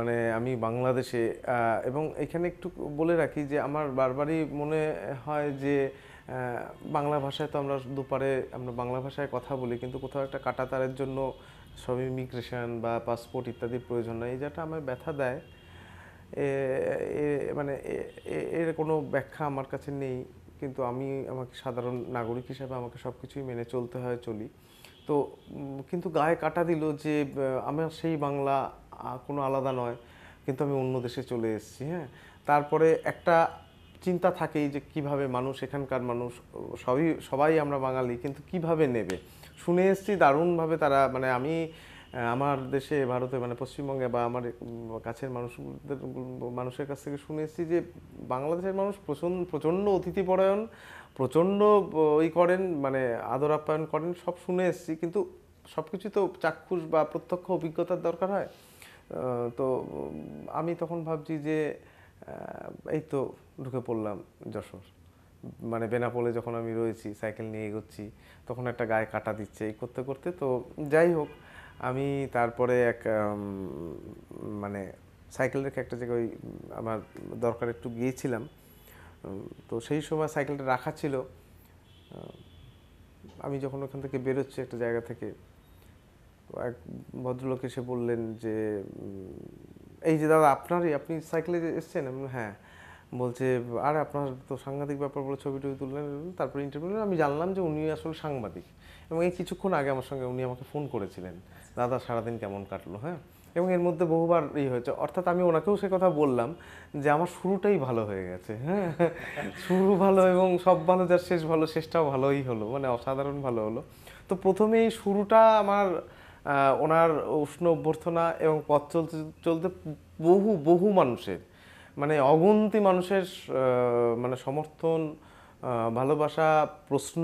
মানে আমি বাংলাদেশে এবং এখানে একটু বলে রাখি যে আমার বারবারই মনে হয় যে বাংলা ভাষায় তো আমরা দুপারে আমরা বাংলা ভাষায় কথা বলি কিন্তু কোথাও একটা কাটাতারের জন্য সব ইমিগ্রেশন বা পাসপোর্ট ইত্যাদির প্রয়োজন নয় এই যেটা আমার ব্যথা দেয় মানে এর কোনো ব্যাখ্যা আমার কাছে নেই কিন্তু আমি আমাকে সাধারণ নাগরিক হিসাবে আমাকে সব কিছুই মেনে চলতে হয় চলি তো কিন্তু গায়ে কাটা দিল যে আমার সেই বাংলা কোনো আলাদা নয় কিন্তু আমি অন্য দেশে চলে এসেছি হ্যাঁ তারপরে একটা চিন্তা থাকেই যে কিভাবে মানুষ এখানকার মানুষ সবই সবাই আমরা বাঙালি কিন্তু কিভাবে নেবে শুনে এসেছি দারুণভাবে তারা মানে আমি আমার দেশে ভারতে মানে পশ্চিমবঙ্গে বা আমার কাছের মানুষদের মানুষের কাছ থেকে শুনে এসেছি যে বাংলাদেশের মানুষ প্রচণ্ড প্রচণ্ড অতিথিপরায়ণ প্রচণ্ড ওই করেন মানে আদর আপ্যায়ন করেন সব শুনে এসেছি কিন্তু সব কিছু তো চাক্ষুষ বা প্রত্যক্ষ অভিজ্ঞতার দরকার হয় তো আমি তখন ভাবছি যে এই তো ঢুকে পড়লাম যশোর মানে বেনাপোলে যখন আমি রয়েছি সাইকেল নিয়ে এগোচ্ছি তখন একটা গায়ে কাটা দিচ্ছে এই করতে করতে তো যাই হোক আমি তারপরে এক মানে সাইকেল রেখে একটা জায়গায় আমার দরকার একটু গিয়েছিলাম তো সেই সময় সাইকেলটা রাখা ছিল আমি যখন ওখান থেকে বেরোচ্ছি একটা জায়গা থেকে এক ভদ্রলোক এসে বললেন যে এই যে দাদা আপনারই আপনি সাইকেলে এসছেন হ্যাঁ বলছে আর আপনার তো সাংঘাতিক ব্যাপার বলে ছবি টবি তুললেন তারপরে ইন্টারভিউ আমি জানলাম যে উনি আসলে সাংবাদিক এবং এই কিছুক্ষণ আগে আমার সঙ্গে উনি আমাকে ফোন করেছিলেন দাদা সারাদিন কেমন কাটলো হ্যাঁ এবং এর মধ্যে বহুবার ই হয়েছে অর্থাৎ আমি ওনাকেও সে কথা বললাম যে আমার শুরুটাই ভালো হয়ে গেছে হ্যাঁ শুরু ভালো এবং সব ভালো যার শেষ ভালো শেষটাও ভালোই হলো মানে অসাধারণ ভালো হলো তো প্রথমে এই শুরুটা আমার ওনার উষ্ণ অভ্যর্থনা এবং পথ চলতে চলতে বহু বহু মানুষের মানে অগুন্তি মানুষের মানে সমর্থন ভালোবাসা প্রশ্ন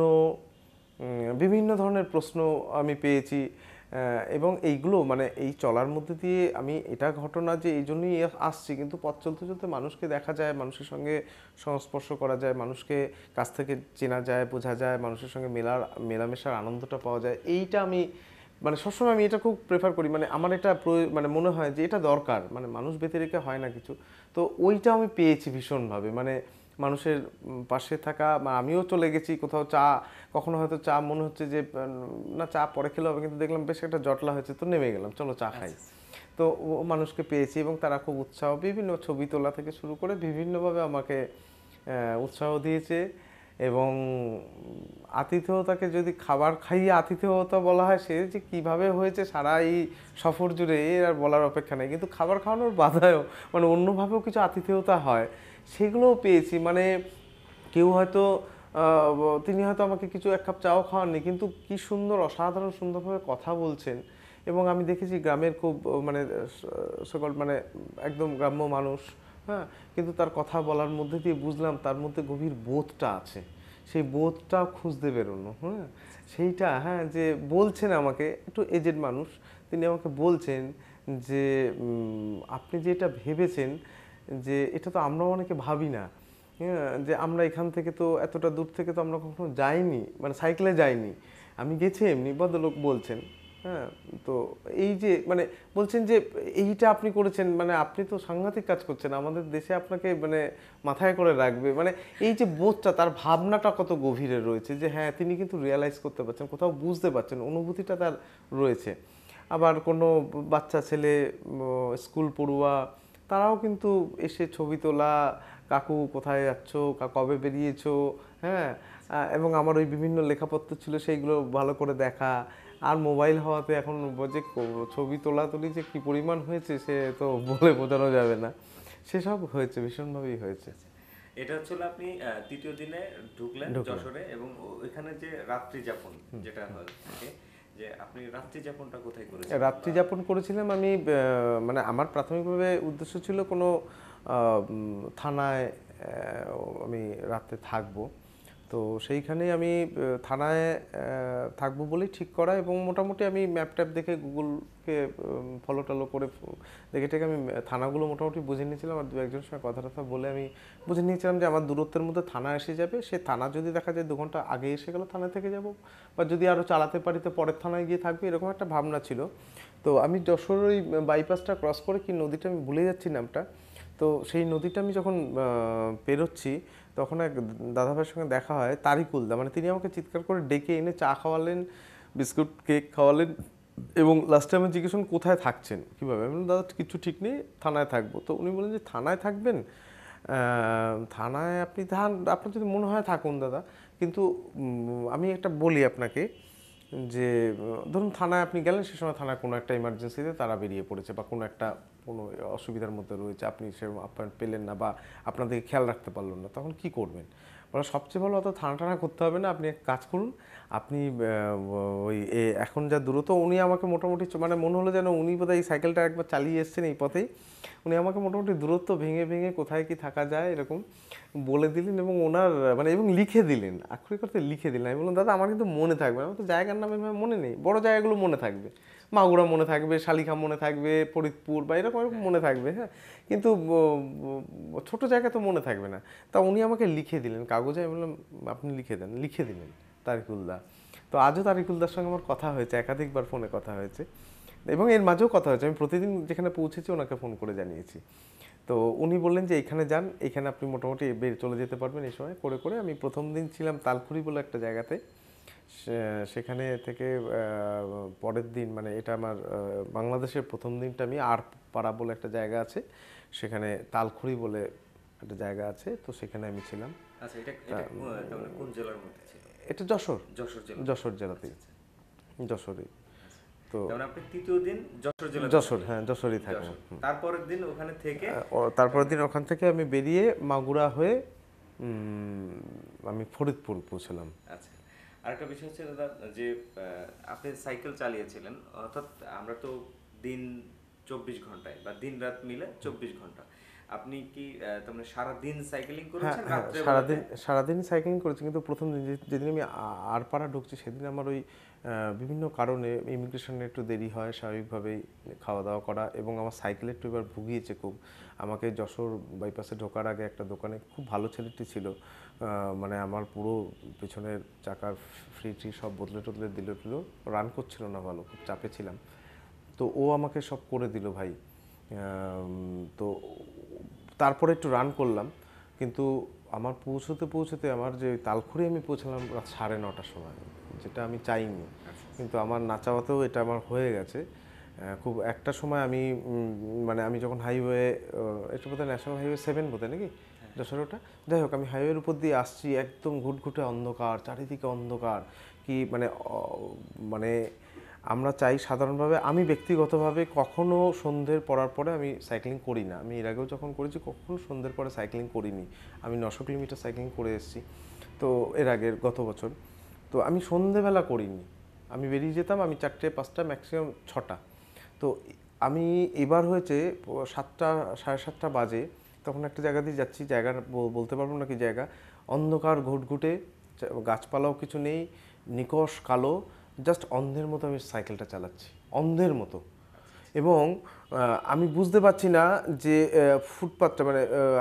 বিভিন্ন ধরনের প্রশ্ন আমি পেয়েছি এবং এইগুলো মানে এই চলার মধ্যে দিয়ে আমি এটা ঘটনা যে এই জন্যই আসছি কিন্তু পথ চলতে চলতে মানুষকে দেখা যায় মানুষের সঙ্গে সংস্পর্শ করা যায় মানুষকে কাছ থেকে চেনা যায় বোঝা যায় মানুষের সঙ্গে মেলার মেলামেশার আনন্দটা পাওয়া যায় এইটা আমি মানে সবসময় আমি এটা খুব প্রেফার করি মানে আমার এটা মানে মনে হয় যে এটা দরকার মানে মানুষ ব্যতিরেকে হয় না কিছু তো ওইটা আমি পেয়েছি ভীষণভাবে মানে মানুষের পাশে থাকা আমিও চলে গেছি কোথাও চা কখনো হয়তো চা মনে হচ্ছে যে না চা পরে খেলে হবে কিন্তু দেখলাম বেশ একটা জটলা হয়েছে তো নেমে গেলাম চলো চা খাই আচ্ছা। তো ও মানুষকে পেয়েছি এবং তারা খুব উৎসাহ বিভিন্ন ছবি তোলা থেকে শুরু করে বিভিন্নভাবে আমাকে উৎসাহ দিয়েছে এবং আতিথেয়তাকে যদি খাবার খাইয়ে আতিথেয়তা বলা হয় সে যে কীভাবে হয়েছে সারা এই সফর জুড়ে এর আর বলার অপেক্ষা নেই কিন্তু খাবার খাওয়ানোর বাধায়ও মানে অন্যভাবেও কিছু আতিথেয়তা হয় সেগুলোও পেয়েছি মানে কেউ হয়তো তিনি হয়তো আমাকে কিছু এক কাপ চাও খাওয়াননি কিন্তু কি সুন্দর অসাধারণ সুন্দরভাবে কথা বলছেন এবং আমি দেখেছি গ্রামের খুব মানে সকল মানে একদম গ্রাম্য মানুষ হ্যাঁ কিন্তু তার কথা বলার মধ্যে দিয়ে বুঝলাম তার মধ্যে গভীর বোধটা আছে সেই বোধটা খুঁজতে বেরোনো হ্যাঁ সেইটা হ্যাঁ যে বলছেন আমাকে একটু এজেড মানুষ তিনি আমাকে বলছেন যে আপনি যেটা ভেবেছেন যে এটা তো আমরা অনেকে ভাবি না হ্যাঁ, যে আমরা এখান থেকে তো এতটা দূর থেকে তো আমরা কখনো যাইনি মানে সাইকেলে যাইনি আমি গেছি এমনি বদলোক বলছেন হ্যাঁ তো এই যে মানে বলছেন যে এইটা আপনি করেছেন মানে আপনি তো সাংঘাতিক কাজ করছেন আমাদের দেশে আপনাকে মানে মাথায় করে রাখবে মানে এই যে বোধটা তার ভাবনাটা কত গভীরে রয়েছে যে হ্যাঁ তিনি কিন্তু রিয়েলাইজ করতে পারছেন কোথাও বুঝতে পারছেন অনুভূতিটা তার রয়েছে আবার কোনো বাচ্চা ছেলে স্কুল পড়ুয়া তারাও কিন্তু এসে ছবি তোলা কাকু কোথায় যাচ্ছ কবে বেরিয়েছো হ্যাঁ এবং আমার ওই বিভিন্ন লেখাপত্র ছিল সেইগুলো ভালো করে দেখা আর মোবাইল হওয়াতে এখন যে ছবি তোলাতুলি যে কী পরিমাণ হয়েছে সে তো বলে বোঝানো যাবে না সেসব হয়েছে ভীষণভাবেই হয়েছে এটা হচ্ছিল আপনি তৃতীয় দিনে ঢুকলেন যশোরে এবং এখানে যে রাত্রি যাপন যেটা হয় যে আপনি রাত্রি যাপনটা কোথায় করেছিলেন রাত্রি যাপন করেছিলাম আমি মানে আমার প্রাথমিকভাবে উদ্দেশ্য ছিল কোনো থানায় আমি রাতে থাকবো তো সেইখানেই আমি থানায় থাকবো বলেই ঠিক করা এবং মোটামুটি আমি ম্যাপ ট্যাপ দেখে গুগলকে ফলো টলো করে দেখে টেকে আমি থানাগুলো মোটামুটি বুঝে নিয়েছিলাম আর দু একজনের সঙ্গে কথা টথা বলে আমি বুঝে নিয়েছিলাম যে আমার দূরত্বের মধ্যে থানা এসে যাবে সে থানা যদি দেখা যায় দু ঘন্টা আগে এসে গেলো থানা থেকে যাব বা যদি আরও চালাতে পারি তো পরের থানায় গিয়ে থাকবে এরকম একটা ভাবনা ছিল তো আমি যশোর ওই বাইপাসটা ক্রস করে কি নদীটা আমি ভুলে যাচ্ছি নামটা তো সেই নদীটা আমি যখন পেরোচ্ছি তখন এক দাদাভাইয়ের সঙ্গে দেখা হয় তারিকুলদা মানে তিনি আমাকে চিৎকার করে ডেকে এনে চা খাওয়ালেন বিস্কুট কেক খাওয়ালেন এবং লাস্ট টাইম জিজ্ঞেস কোথায় থাকছেন কীভাবে আমি দাদা কিছু ঠিক নেই থানায় থাকবো তো উনি বলেন যে থানায় থাকবেন থানায় আপনি থান আপনার যদি মনে হয় থাকুন দাদা কিন্তু আমি একটা বলি আপনাকে যে ধরুন থানায় আপনি গেলেন সে সময় থানায় কোনো একটা ইমার্জেন্সিতে তারা বেরিয়ে পড়েছে বা কোনো একটা কোনো অসুবিধার মধ্যে রয়েছে আপনি সে আপনার পেলেন না বা আপনাদেরকে খেয়াল রাখতে পারলেন না তখন কি করবেন ওরা সবচেয়ে ভালো অত থানা টানা করতে হবে না আপনি এক কাজ করুন আপনি ওই এখন যা দূরত্ব উনি আমাকে মোটামুটি মানে মনে হলো যেন উনি বোধহয় এই সাইকেলটা একবার চালিয়ে এসছেন এই পথেই উনি আমাকে মোটামুটি দূরত্ব ভেঙে ভেঙে কোথায় কি থাকা যায় এরকম বলে দিলেন এবং ওনার মানে এবং লিখে দিলেন আক্ষরিক করতে লিখে দিলেন আমি বললাম দাদা আমার কিন্তু মনে থাকবে আমার তো জায়গার নাম মনে নেই বড় জায়গাগুলো মনে থাকবে মাগুরা মনে থাকবে শালিখা মনে থাকবে ফরিদপুর বা এরকম এরকম মনে থাকবে হ্যাঁ কিন্তু ছোট জায়গা তো মনে থাকবে না তা উনি আমাকে লিখে দিলেন কাগজে আমি বললাম আপনি লিখে দেন লিখে দিলেন তারিকুলদা তো আজও তারিকুলদার সঙ্গে আমার কথা হয়েছে একাধিকবার ফোনে কথা হয়েছে এবং এর মাঝেও কথা হয়েছে আমি প্রতিদিন যেখানে পৌঁছেছি ওনাকে ফোন করে জানিয়েছি তো উনি বললেন যে এখানে যান এখানে আপনি মোটামুটি বের চলে যেতে পারবেন এই সময় করে করে আমি প্রথম দিন ছিলাম তালখুরি বলে একটা জায়গাতে সেখানে থেকে পরের দিন মানে এটা আমার বাংলাদেশের প্রথম দিনটা আমি আর পাড়া বলে একটা জায়গা আছে সেখানে তালখুড়ি বলে একটা জায়গা আছে তো সেখানে আমি ছিলাম আচ্ছা, মানে এটা যশোর যশোর জেলাতে আচ্ছা, আচ্ছা। যশোরে তো মানে তৃতীয় দিন যশোর যশোর হ্যাঁ যশোরই থাকেন তারপরের দিন ওখানে থেকে তারপরের দিন ওখান থেকে আমি বেরিয়ে মাগুরা হয়ে আমি ফরিদপুর পৌঁছলাম আচ্ছা আরেকটা বিষয় হচ্ছে দাদা যে আপনি সাইকেল চালিয়েছিলেন অর্থাৎ আমরা তো দিন চব্বিশ ঘন্টায় বা দিন রাত মিলে চব্বিশ ঘন্টা আপনি কি তোমরা মানে সারা দিন সাইকেলিং করেছেন হ্যাঁ, হ্যাঁ, রাতে সারা দিন সারা দিন সাইকেলিং করেছি কিন্তু প্রথম দিন যেদিন আমি আর আরপাড়া ঢুকছি সেদিন আমার ওই বিভিন্ন কারণে ইমিগ্রেশনে একটু দেরি হয় স্বাভাবিকভাবেই খাওয়া দাওয়া করা এবং আমার সাইকেলে একটু এবার ভুগিয়েছে খুব আমাকে যশোর বাইপাসে ঢোকার আগে একটা দোকানে খুব ভালো ছেলেটি ছিল মানে আমার পুরো পেছনের চাকার ফ্রি ট্রি সব বদলে টদলে দিল টিল রান করছিল না ভালো খুব চাপে ছিলাম তো ও আমাকে সব করে দিল ভাই তো তারপরে একটু রান করলাম কিন্তু আমার পৌঁছতে পৌঁছতে আমার যে তালখুরি আমি পৌঁছালাম রাত সাড়ে নটার সময় যেটা আমি চাইনি আচ্ছা। কিন্তু আমার নাচাওয়াতেও এটা আমার হয়ে গেছে খুব একটা সময় আমি মানে আমি যখন হাইওয়ে এটা বোধহয় ন্যাশনাল হাইওয়ে সেভেন বোধহয় নাকি হ্যাঁ। যশোর ওটা যাই হোক আমি হাইওয়ের উপর দিয়ে আসছি একদম ঘুটঘুটে অন্ধকার চারিদিকে অন্ধকার কি মানে মানে আমরা চাই সাধারণভাবে আমি ব্যক্তিগতভাবে কখনও সন্ধ্যের পড়ার পরে আমি সাইক্লিং করি না আমি এর আগেও যখন করেছি কখনো সন্ধ্যের পরে সাইক্লিং করিনি আমি নশো কিলোমিটার সাইক্লিং করে এসেছি তো এর আগের গত বছর তো আমি সন্ধেবেলা করিনি আমি বেরিয়ে যেতাম আমি চারটে পাঁচটা ম্যাক্সিমাম ছটা তো আমি এবার হয়েছে সাতটা সাড়ে সাতটা বাজে তখন একটা জায়গা দিয়ে যাচ্ছি জায়গা বলতে পারবো না কি জায়গা অন্ধকার ঘুটঘুটে গাছপালাও কিছু নেই নিকশ কালো জাস্ট অন্ধের মতো আমি সাইকেলটা চালাচ্ছি অন্ধের মতো এবং আমি বুঝতে পারছি না যে ফুটপাথটা মানে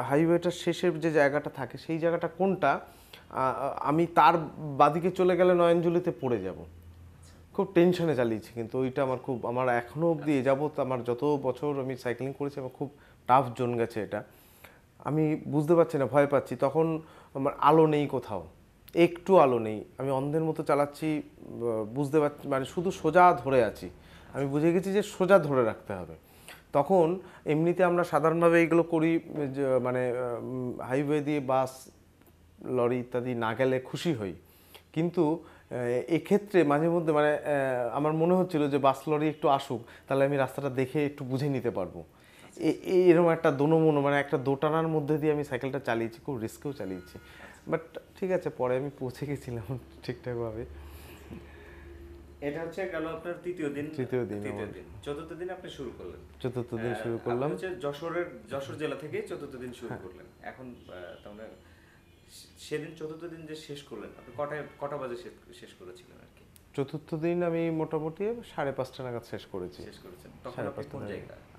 হাইওয়েটার শেষের যে জায়গাটা থাকে সেই জায়গাটা কোনটা আমি তার বাদিকে চলে গেলে নয়নজলিতে পড়ে যাব খুব টেনশনে চালিয়েছি কিন্তু ওইটা আমার খুব আমার এখনও অবধি যাবৎ আমার যত বছর আমি সাইক্লিং করেছি আমার খুব টাফ জোন গেছে এটা আমি বুঝতে পারছি না ভয় পাচ্ছি তখন আমার আলো নেই কোথাও একটু আলো নেই আমি অন্ধের মতো চালাচ্ছি বুঝতে পারছি মানে শুধু সোজা ধরে আছি আমি বুঝে গেছি যে সোজা ধরে রাখতে হবে তখন এমনিতে আমরা সাধারণভাবে এইগুলো করি মানে হাইওয়ে দিয়ে বাস লরি ইত্যাদি না গেলে খুশি হই কিন্তু এক্ষেত্রে মাঝে মধ্যে মানে আমার মনে হচ্ছিল যে বাস লরি একটু আসুক তাহলে আমি রাস্তাটা দেখে একটু বুঝে নিতে পারবো এরকম একটা দোনমনো মানে একটা দোটানার মধ্যে দিয়ে আমি সাইকেলটা চালিয়েছি খুব রিস্কেও চালিয়েছি বাট ঠিক আছে পরে আমি পৌঁছে গেছিলাম ঠিকঠাকভাবে এটা হচ্ছে গেল আপনার তৃতীয় দিন তৃতীয় দিন তৃতীয় দিন চতুর্থ দিন আপনি শুরু করলেন চতুর্থ দিন শুরু করলাম হচ্ছে যশোরের যশোর জেলা থেকে চতুর্থ দিন শুরু হ্যাঁ। করলেন এখন তাহলে মানে সেদিন চতুর্থ দিন যে শেষ করলেন আপনি কটা কটা বাজে শেষ করেছিলেন আর চতুর্থ দিন আমি মোটামুটি সাড়ে পাঁচটা নাগাদ শেষ করেছি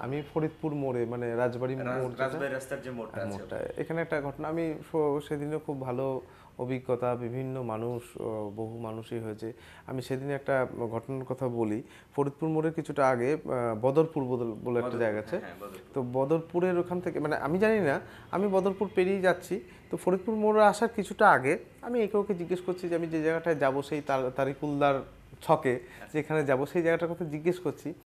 আমি ফরিদপুর মোড়ে মানে রাজবাড়ি মোড় রাস্তার যে মোড়টা হ্যাঁ, এখানে একটা ঘটনা আমি সেদিনও খুব ভালো অভিজ্ঞতা বিভিন্ন মানুষ বহু মানুষই হয়েছে আমি সেদিন একটা ঘটনার কথা বলি ফরিদপুর মোড়ের কিছুটা আগে বদরপুর বলে একটা জায়গা আছে হ্যাঁ, তো বদরপুরের ওখান থেকে মানে আমি জানি না আমি বদরপুর পেরিয়ে যাচ্ছি তো ফরিদপুর মোড়ে আসার কিছুটা আগে আমি একে ওকে জিজ্ঞেস করছি যে আমি যে জায়গাটায় যাবো সেই তারিকুলদার ছকে হ্যাঁ। যেখানে যাবো সেই জায়গাটার কথা জিজ্ঞেস করছি